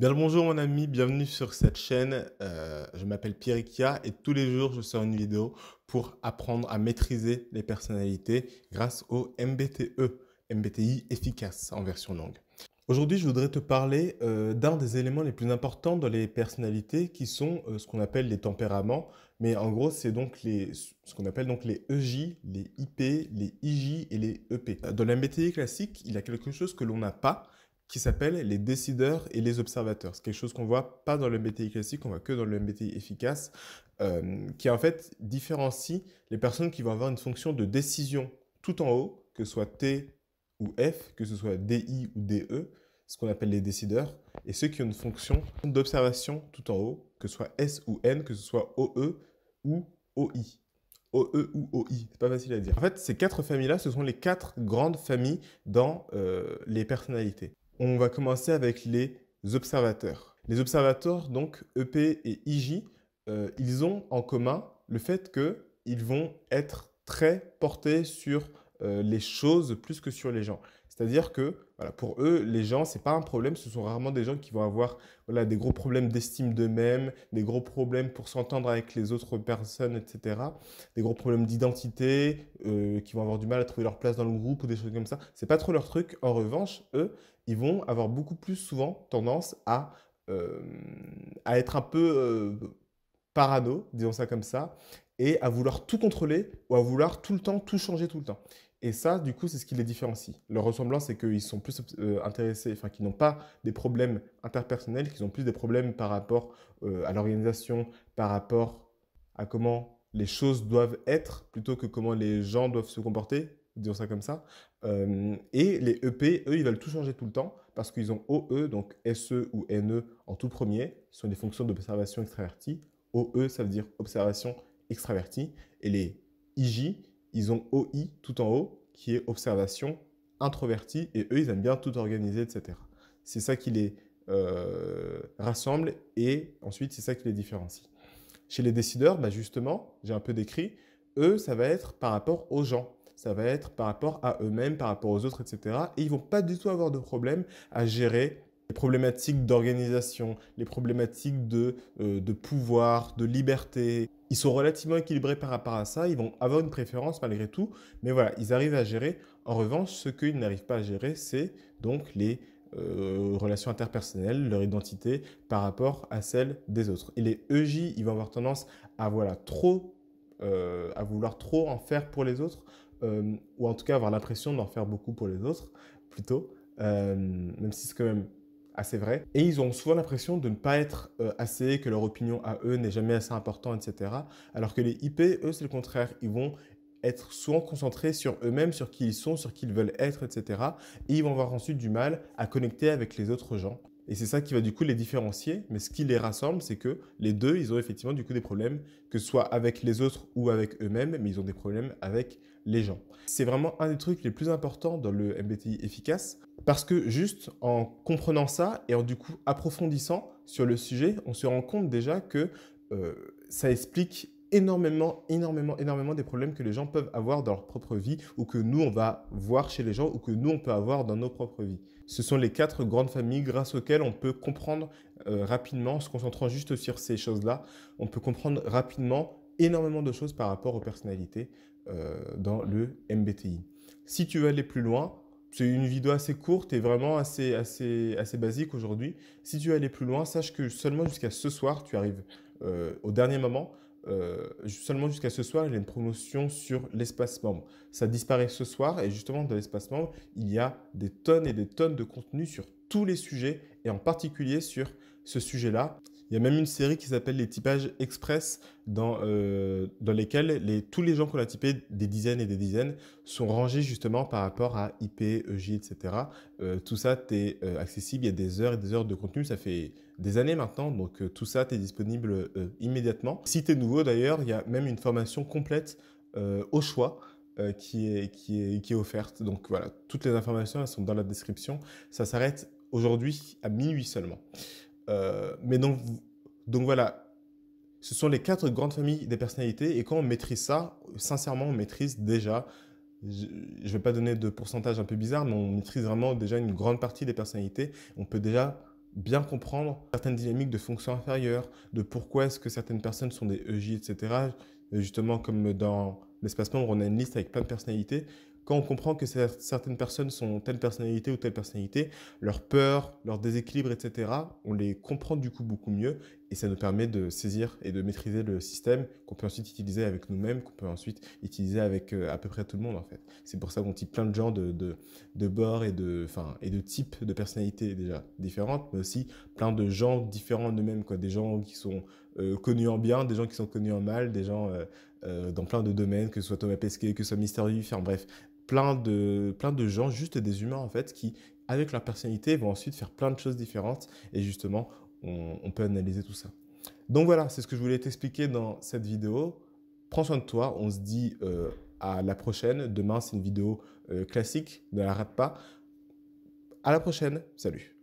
Bien le bonjour mon ami, bienvenue sur cette chaîne. Euh, je m'appelle Pierre Ikia et tous les jours je sors une vidéo pour apprendre à maîtriser les personnalités grâce au MBTE, MBTI efficace en version longue. Aujourd'hui je voudrais te parler euh, d'un des éléments les plus importants dans les personnalités qui sont euh, ce qu'on appelle les tempéraments, mais en gros c'est donc ce qu'on appelle donc les EJ, les IP, les IJ et les EP. Dans le MBTI classique il y a quelque chose que l'on n'a pas qui s'appelle les décideurs et les observateurs. C'est quelque chose qu'on voit pas dans le MBTI classique, on voit que dans le MBTI efficace, euh, qui en fait différencie les personnes qui vont avoir une fonction de décision tout en haut, que ce soit T ou F, que ce soit DI ou DE, ce qu'on appelle les décideurs, et ceux qui ont une fonction d'observation tout en haut, que ce soit S ou N, que ce soit OE ou OI. OE ou OI, c'est pas facile à dire. En fait, ces quatre familles-là, ce sont les quatre grandes familles dans euh, les personnalités on va commencer avec les observateurs. Les observateurs, donc EP et IJ, euh, ils ont en commun le fait qu'ils vont être très portés sur euh, les choses plus que sur les gens. C'est-à-dire que voilà, pour eux, les gens, ce n'est pas un problème, ce sont rarement des gens qui vont avoir voilà, des gros problèmes d'estime d'eux-mêmes, des gros problèmes pour s'entendre avec les autres personnes, etc. Des gros problèmes d'identité, euh, qui vont avoir du mal à trouver leur place dans le groupe ou des choses comme ça. n'est pas trop leur truc. En revanche, eux, ils vont avoir beaucoup plus souvent tendance à, euh, à être un peu euh, parano, disons ça comme ça, et à vouloir tout contrôler ou à vouloir tout le temps tout changer tout le temps. Et ça, du coup, c'est ce qui les différencie. Leur ressemblance, c'est qu'ils sont plus euh, intéressés, enfin, qu'ils n'ont pas des problèmes interpersonnels, qu'ils ont plus des problèmes par rapport euh, à l'organisation, par rapport à comment les choses doivent être, plutôt que comment les gens doivent se comporter, disons ça comme ça. Euh, et les EP, eux, ils veulent tout changer tout le temps, parce qu'ils ont OE, donc SE ou NE en tout premier, ce sont des fonctions d'observation extravertie. OE, ça veut dire observation extravertie. Et les IJ, ils ont OI tout en haut, qui est observation, introverti, et eux, ils aiment bien tout organiser, etc. C'est ça qui les euh, rassemble, et ensuite, c'est ça qui les différencie. Chez les décideurs, bah justement, j'ai un peu décrit, eux, ça va être par rapport aux gens, ça va être par rapport à eux-mêmes, par rapport aux autres, etc. Et ils vont pas du tout avoir de problème à gérer les problématiques d'organisation, les problématiques de, euh, de pouvoir, de liberté, ils sont relativement équilibrés par rapport à ça. Ils vont avoir une préférence malgré tout. Mais voilà, ils arrivent à gérer. En revanche, ce qu'ils n'arrivent pas à gérer, c'est donc les euh, relations interpersonnelles, leur identité par rapport à celle des autres. Et les EJ, ils vont avoir tendance à, voilà, trop, euh, à vouloir trop en faire pour les autres, euh, ou en tout cas avoir l'impression d'en faire beaucoup pour les autres, plutôt, même si c'est quand même assez vrai. Et ils ont souvent l'impression de ne pas être euh, assez, que leur opinion à eux n'est jamais assez importante, etc. Alors que les IP, eux, c'est le contraire. Ils vont être souvent concentrés sur eux-mêmes, sur qui ils sont, sur qui ils veulent être, etc. Et ils vont avoir ensuite du mal à connecter avec les autres gens. Et c'est ça qui va du coup les différencier. Mais ce qui les rassemble, c'est que les deux, ils ont effectivement du coup des problèmes, que ce soit avec les autres ou avec eux-mêmes, mais ils ont des problèmes avec les gens. C'est vraiment un des trucs les plus importants dans le MBTI efficace, parce que juste en comprenant ça et en du coup approfondissant sur le sujet, on se rend compte déjà que euh, ça explique énormément, énormément, énormément des problèmes que les gens peuvent avoir dans leur propre vie ou que nous, on va voir chez les gens ou que nous, on peut avoir dans nos propres vies. Ce sont les quatre grandes familles grâce auxquelles on peut comprendre euh, rapidement, en se concentrant juste sur ces choses-là, on peut comprendre rapidement énormément de choses par rapport aux personnalités euh, dans le MBTI. Si tu veux aller plus loin, c'est une vidéo assez courte et vraiment assez, basique aujourd'hui. Si tu veux aller plus loin, sache que seulement jusqu'à ce soir, tu arrives euh, au dernier moment euh, seulement jusqu'à ce soir, il y a une promotion sur l'espace membre. Ça disparaît ce soir et justement dans l'espace membre, il y a des tonnes et des tonnes de contenu sur tous les sujets et en particulier sur ce sujet-là. Il y a même une série qui s'appelle les typages express dans, euh, dans lesquels tous les gens qu'on a typés, des dizaines et des dizaines, sont rangés justement par rapport à IP, EJ, etc. Euh, tout ça, tu euh, accessible, il y a des heures et des heures de contenu, ça fait des années maintenant, donc tout ça, es disponible immédiatement. Si tu es nouveau d'ailleurs, il y a même une formation complète au choix qui est, qui, est, qui est offerte. Donc voilà, toutes les informations, elles sont dans la description. Ça s'arrête aujourd'hui à minuit seulement. Euh, mais donc, donc voilà, ce sont les quatre grandes familles des personnalités et quand on maîtrise ça, sincèrement, on maîtrise déjà, je ne vais pas donner de pourcentage un peu bizarre, mais on maîtrise vraiment déjà une grande partie des personnalités. On peut déjà bien comprendre certaines dynamiques de fonction inférieure, de pourquoi est-ce que certaines personnes sont des EJ, etc. Justement, comme dans l'espace membre, on a une liste avec plein de personnalités quand on comprend que certaines personnes sont telle personnalité ou telle personnalité, leur peur, leur déséquilibre, etc., on les comprend du coup beaucoup mieux et ça nous permet de saisir et de maîtriser le système qu'on peut ensuite utiliser avec nous-mêmes, qu'on peut ensuite utiliser avec euh, à peu près tout le monde en fait. C'est pour ça qu'on type plein de gens de, de, de et de, enfin, et de types de personnalités déjà différentes, mais aussi plein de gens différents d'eux-mêmes, quoi. Des gens qui sont euh, connus en bien, des gens qui sont connus en mal, des gens euh, dans plein de domaines, que ce soit Thomas Pesquet, que ce soit Mystérieux, enfin bref, plein de, plein de gens, juste des humains en fait, qui, avec leur personnalité, vont ensuite faire plein de choses différentes. Et justement, on, peut analyser tout ça. Donc voilà, c'est ce que je voulais t'expliquer dans cette vidéo. Prends soin de toi, on se dit euh, à la prochaine. Demain, c'est une vidéo euh, classique, ne la rate pas. À la prochaine, salut.